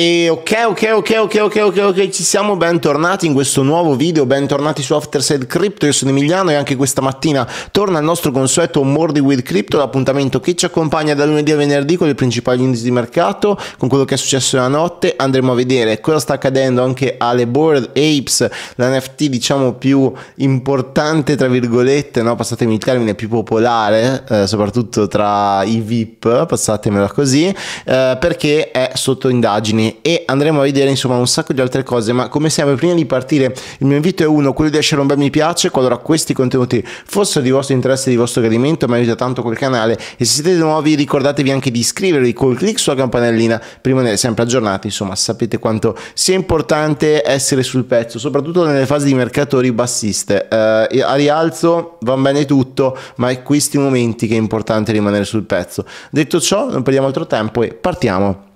E ok, ok, ok, ok, ok, ok, ok, ci siamo bentornati in questo nuovo video, bentornati su Afterside Crypto, io sono Emiliano e anche questa mattina torna il nostro consueto Mordi with Crypto, l'appuntamento che ci accompagna da lunedì a venerdì con i principali indici di mercato, con quello che è successo la notte, andremo a vedere cosa sta accadendo anche alle Board Apes, l'NFT diciamo più importante tra virgolette, no? passatemi il termine, più popolare, eh, soprattutto tra i VIP, passatemela così, eh, perché è sotto indagini e andremo a vedere insomma un sacco di altre cose ma come sempre prima di partire il mio invito è uno quello di lasciare un bel mi piace qualora questi contenuti fossero di vostro interesse e di vostro gradimento mi aiuta tanto quel canale e se siete nuovi ricordatevi anche di iscrivervi col clic sulla campanellina prima di essere sempre aggiornati insomma sapete quanto sia importante essere sul pezzo soprattutto nelle fasi di mercato ribassiste eh, a rialzo va bene tutto ma è questi momenti che è importante rimanere sul pezzo detto ciò non perdiamo altro tempo e partiamo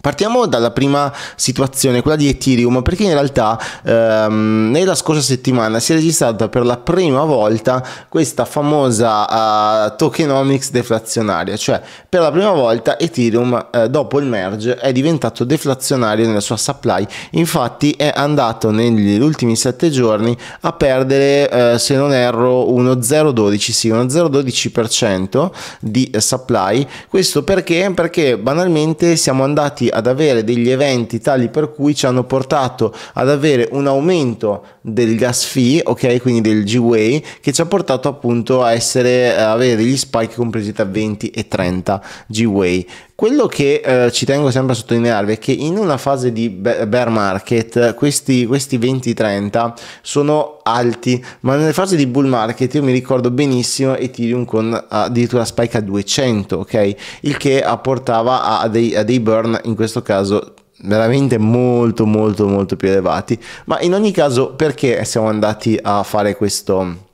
Partiamo dalla prima situazione, quella di Ethereum, perché in realtà ehm, nella scorsa settimana si è registrata per la prima volta questa famosa eh, tokenomics deflazionaria, cioè per la prima volta Ethereum eh, dopo il merge è diventato deflazionario nella sua supply, infatti è andato negli ultimi 7 giorni a perdere eh, se non erro uno 0,12, sì, uno 0,12% di supply, questo perché? Perché banalmente siamo andati ad avere degli eventi tali per cui ci hanno portato ad avere un aumento del gas fee, ok, quindi del G-Way, che ci ha portato appunto a essere, avere degli spike compresi tra 20 e 30 G-Way. Quello che eh, ci tengo sempre a sottolinearvi è che in una fase di bear market questi, questi 20-30 sono alti, ma nelle fasi di bull market io mi ricordo benissimo Ethereum con eh, addirittura spike a 200, ok? Il che apportava a dei, a dei burn, in questo caso veramente molto molto molto più elevati ma in ogni caso perché siamo andati a fare questo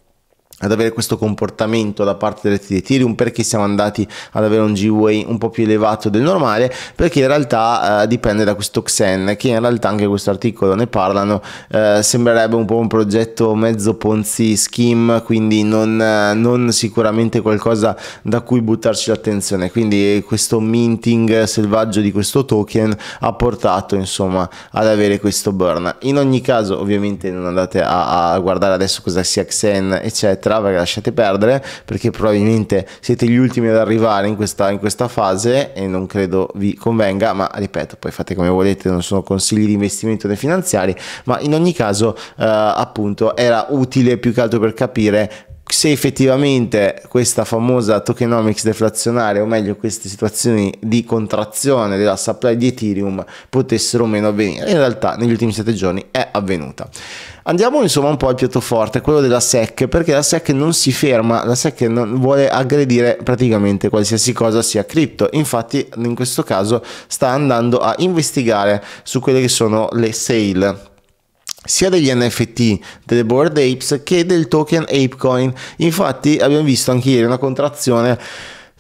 ad avere questo comportamento da parte delle reti di Ethereum, perché siamo andati ad avere un G-Way un po' più elevato del normale, perché in realtà eh, dipende da questo Xen, che in realtà anche questo articolo ne parlano, eh, sembrerebbe un po' un progetto mezzo Ponzi scheme, quindi non, eh, non sicuramente qualcosa da cui buttarci l'attenzione, quindi questo minting selvaggio di questo token ha portato insomma ad avere questo burn. In ogni caso ovviamente non andate a, a guardare adesso cosa sia Xen eccetera, lettera, perché lasciate perdere, perché probabilmente siete gli ultimi ad arrivare in questa, in questa fase e non credo vi convenga, ma ripeto, poi fate come volete, non sono consigli di investimento né finanziari, ma in ogni caso eh, appunto era utile più che altro per capire se effettivamente questa famosa tokenomics deflazionaria, o meglio queste situazioni di contrazione della supply di Ethereum, potessero o meno avvenire. In realtà negli ultimi sette giorni è avvenuta. Andiamo insomma un po' al piatto forte, quello della SEC, perché la SEC non si ferma, la SEC non vuole aggredire praticamente qualsiasi cosa sia cripto, infatti in questo caso sta andando a investigare su quelle che sono le sale sia degli NFT delle Board Apes che del token ApeCoin. Infatti abbiamo visto anche ieri una contrazione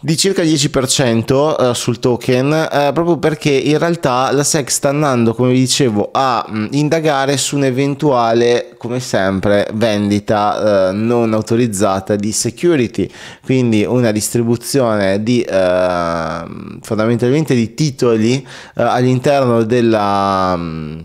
di circa il 10% eh, sul token eh, proprio perché in realtà la SEC sta andando come vi dicevo a mm, indagare su un'eventuale come sempre vendita eh, non autorizzata di security quindi una distribuzione di fondamentalmente di titoli all'interno della mm,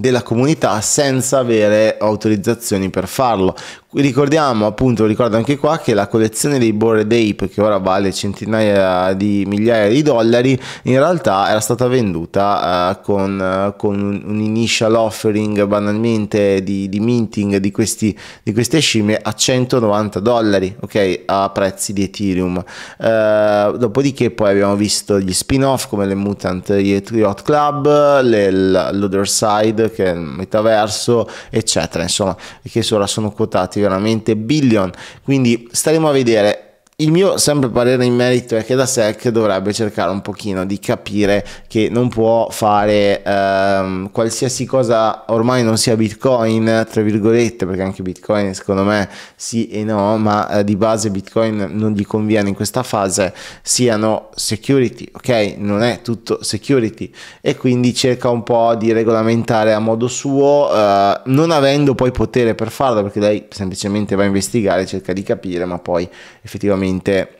della comunità senza avere autorizzazioni per farlo. Ricordiamo appunto, ricordo anche qua, che la collezione dei Bored Ape, che ora vale centinaia di migliaia di dollari, in realtà era stata venduta eh, con, eh, con, un initial offering banalmente di, di minting di, questi, di, queste scimmie a 190 dollari, ok, a prezzi di Ethereum. Eh, dopodiché poi abbiamo visto gli spin-off come le Mutant Yacht Club, le, l'Other Side, che è il metaverso, eccetera, insomma, che ora sono quotati veramente billion. Quindi staremo a vedere il mio sempre parere in merito è che la SEC dovrebbe cercare un pochino di capire che non può fare ehm, qualsiasi cosa ormai non sia Bitcoin, tra virgolette, perché anche Bitcoin secondo me sì e no, ma eh, di base Bitcoin non gli conviene in questa fase, siano security, ok? Non è tutto security e quindi cerca un po' di regolamentare a modo suo, eh, non avendo poi potere per farlo, perché lei semplicemente va a investigare, cerca di capire, ma poi effettivamente ovviamente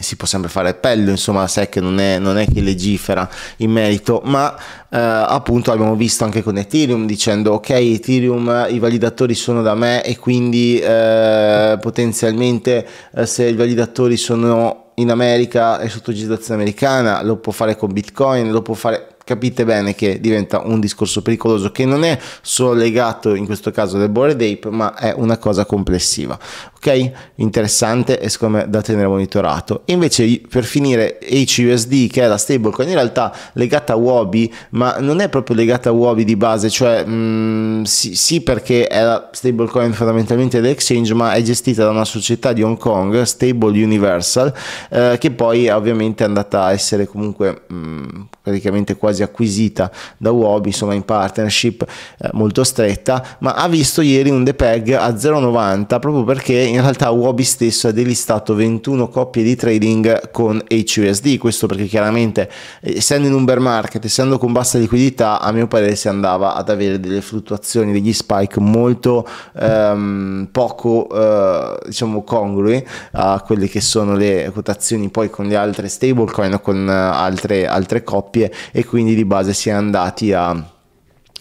si può sempre fare appello, insomma, sai che non è, non è che legifera in merito, ma eh, appunto abbiamo visto anche con Ethereum dicendo ok Ethereum i validatori sono da me e quindi eh, potenzialmente eh, se i validatori sono in America è sotto legislazione americana, lo può fare con Bitcoin, lo può fare capite bene che diventa un discorso pericoloso che non è solo legato in questo caso del bored ape ma è una cosa complessiva ok interessante e secondo me da tenere monitorato invece per finire HUSD che è la stablecoin in realtà legata a Wobi ma non è proprio legata a Wobi di base cioè mh, mm, sì, sì, perché è la stablecoin fondamentalmente dell'exchange ma è gestita da una società di Hong Kong Stable Universal eh, che poi ovviamente è andata a essere comunque mh, mm, praticamente quasi quasi acquisita da Uobi, insomma in partnership eh, molto stretta, ma ha visto ieri un DPEG a 0,90 proprio perché in realtà Uobi stesso ha delistato 21 coppie di trading con HUSD, questo perché chiaramente eh, essendo in un bear market, essendo con bassa liquidità, a mio parere si andava ad avere delle fluttuazioni, degli spike molto ehm, poco eh, diciamo congrui a quelle che sono le quotazioni poi con le altre stablecoin o con eh, altre, altre coppie e quindi quindi di base si è andati a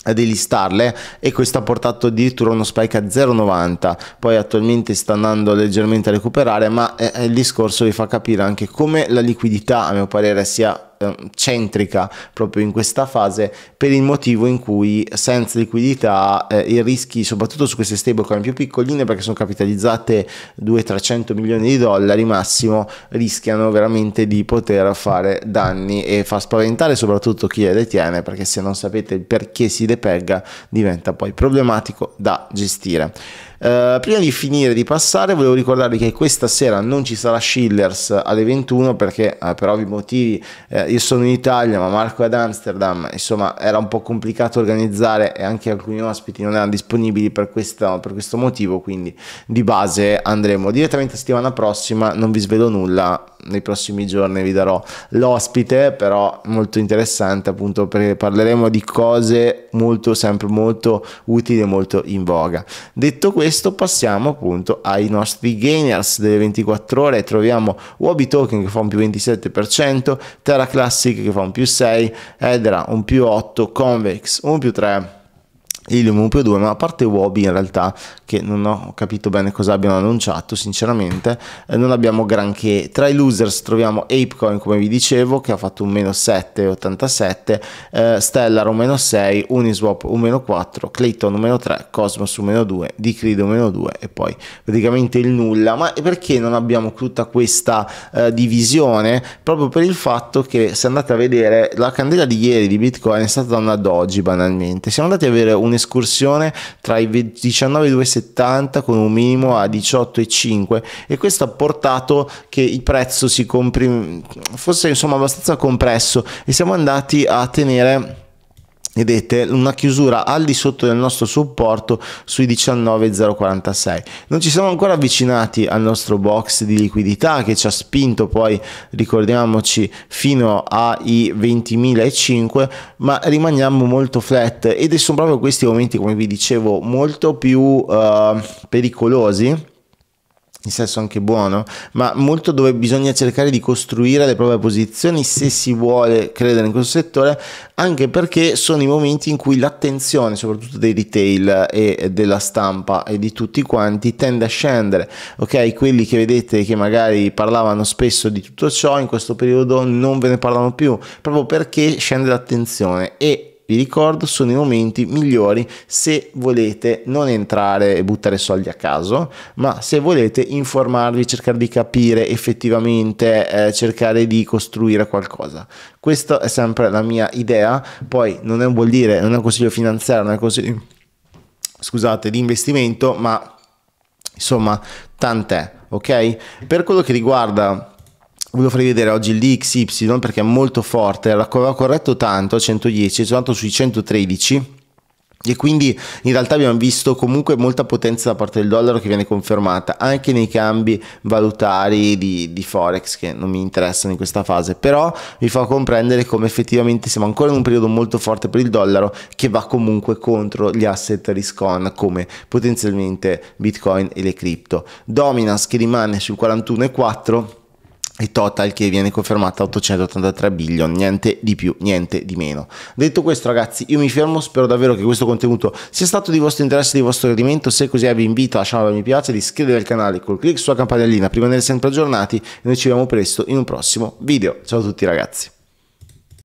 a delistarle e questo ha portato addirittura uno spike a 0,90 poi attualmente sta andando leggermente a recuperare ma eh, il discorso vi fa capire anche come la liquidità a mio parere sia Ehm, centrica proprio in questa fase per il motivo in cui senza liquidità eh, i rischi soprattutto su queste stablecoin più piccoline perché sono capitalizzate 200-300 milioni di dollari massimo rischiano veramente di poter fare danni e fa spaventare soprattutto chi le detiene perché se non sapete il perché si depegga diventa poi problematico da gestire. Eh, prima di finire di passare, volevo ricordarvi che questa sera non ci sarà Schillers alle 21 perché uh, per ovvi motivi uh, io sono in Italia, ma Marco è ad Amsterdam, insomma era un po' complicato organizzare e anche alcuni ospiti non erano disponibili per, questa, per questo motivo, quindi di base andremo direttamente la settimana prossima, non vi svelo nulla, nei prossimi giorni vi darò l'ospite, però molto interessante appunto perché parleremo di cose molto, sempre molto utili e molto in voga. Detto questo passiamo appunto ai nostri gainers delle 24 ore, troviamo Wabi Token che fa un più 27%, Terra Classic che fa un più 6, Edra un più 8, Convex un più 3 Lilium 2, ma a parte Wobi in realtà, che non ho capito bene cosa abbiano annunciato, sinceramente, eh, non abbiamo granché. Tra i losers troviamo Apecoin, come vi dicevo, che ha fatto un meno 7,87, eh, Stellar un meno 6, Uniswap un meno 4, Clayton un meno 3, Cosmos un meno 2, Decreed un meno 2 e poi praticamente il nulla. Ma perché non abbiamo tutta questa eh, divisione? Proprio per il fatto che se andate a vedere la candela di ieri di Bitcoin è stata da una doji banalmente. Siamo andati a avere un escursione tra i 19,70 con un minimo a 18,5 e questo ha portato che il prezzo si compri fosse insomma abbastanza compresso e siamo andati a tenere Vedete una chiusura al di sotto del nostro supporto sui 19,046. Non ci siamo ancora avvicinati al nostro box di liquidità che ci ha spinto poi, ricordiamoci, fino ai 20.005, ma rimaniamo molto flat ed sono proprio questi momenti, come vi dicevo, molto più eh, pericolosi in senso anche buono, ma molto dove bisogna cercare di costruire le proprie posizioni se si vuole credere in questo settore, anche perché sono i momenti in cui l'attenzione, soprattutto dei retail e della stampa e di tutti quanti, tende a scendere. Ok, quelli che vedete che magari parlavano spesso di tutto ciò, in questo periodo non ve ne parlano più, proprio perché scende l'attenzione e vi ricordo, sono i momenti migliori se volete non entrare e buttare soldi a caso, ma se volete informarvi, cercare di capire effettivamente, eh, cercare di costruire qualcosa. Questa è sempre la mia idea, poi non è un vuol dire, non è un consiglio finanziario, non è un consiglio scusate, di investimento, ma insomma, tant'è, ok? Per quello che riguarda volevo farvi vedere oggi il DXY perché è molto forte, aveva corretto tanto a 110, è tornato sui 113 e quindi in realtà abbiamo visto comunque molta potenza da parte del dollaro che viene confermata anche nei cambi valutari di, di, forex che non mi interessano in questa fase però vi fa comprendere come effettivamente siamo ancora in un periodo molto forte per il dollaro che va comunque contro gli asset risk on come potenzialmente bitcoin e le cripto dominance che rimane sul 41,4 e total che viene confermata 883 billion, niente di più, niente di meno. Detto questo ragazzi, io mi fermo, spero davvero che questo contenuto sia stato di vostro interesse e di vostro gradimento, se così è vi invito a lasciare un mi piace, di iscrivervi al canale col clic sulla campanellina per rimanere sempre aggiornati e noi ci vediamo presto in un prossimo video. Ciao a tutti ragazzi.